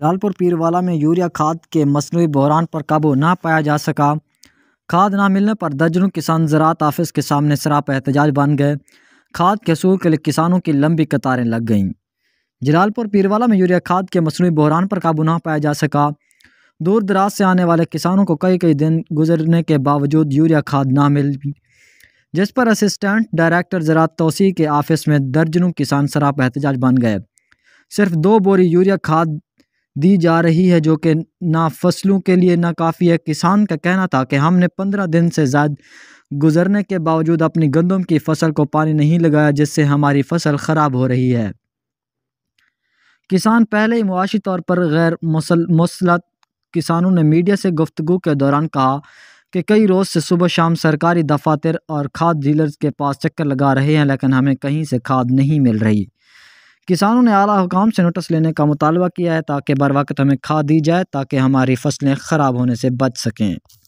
जलालपुर पीरवाला में यूरिया खाद के मसनू बहरान पर काबू ना पाया जा सका खाद ना मिलने पर दर्जनों किसान ज़रात ऑफिस के सामने शराब एहतजाज बन गए खाद के असूल के लिए किसानों की लंबी कतारें लग गईं जलालपुर पीरवाला में यूरिया खाद के मसनू बहरान पर काबू ना पाया जा सका दूर दराज से आने वाले किसानों को कई कई दिन गुजरने के बावजूद यूरिया खाद ना मिल जिस पर असिस्टेंट डायरेक्टर ज़रात तोसी के ऑफिस में दर्जनों किसान शराब एहतजाज बन गए सिर्फ दो बोरी यूरिया खाद दी जा रही है जो कि ना फसलों के लिए ना काफ़ी है किसान का कहना था कि हमने पंद्रह दिन से ज़्यादा गुजरने के बावजूद अपनी गंदम की फसल को पानी नहीं लगाया जिससे हमारी फसल ख़राब हो रही है किसान पहले ही मुआशी तौर पर गैर मुसलत किसानों ने मीडिया से गुफ्तु के दौरान कहा कि कई रोज़ से सुबह शाम सरकारी दफातर और खाद डीलर्स के पास चक्कर लगा रहे हैं लेकिन हमें कहीं से खाद नहीं मिल रही किसानों ने आला हुकाम से नोटिस लेने का मुतालबा किया है ताकि बर वक्त हमें खा दी जाए ताकि हमारी फसलें ख़राब होने से बच सकें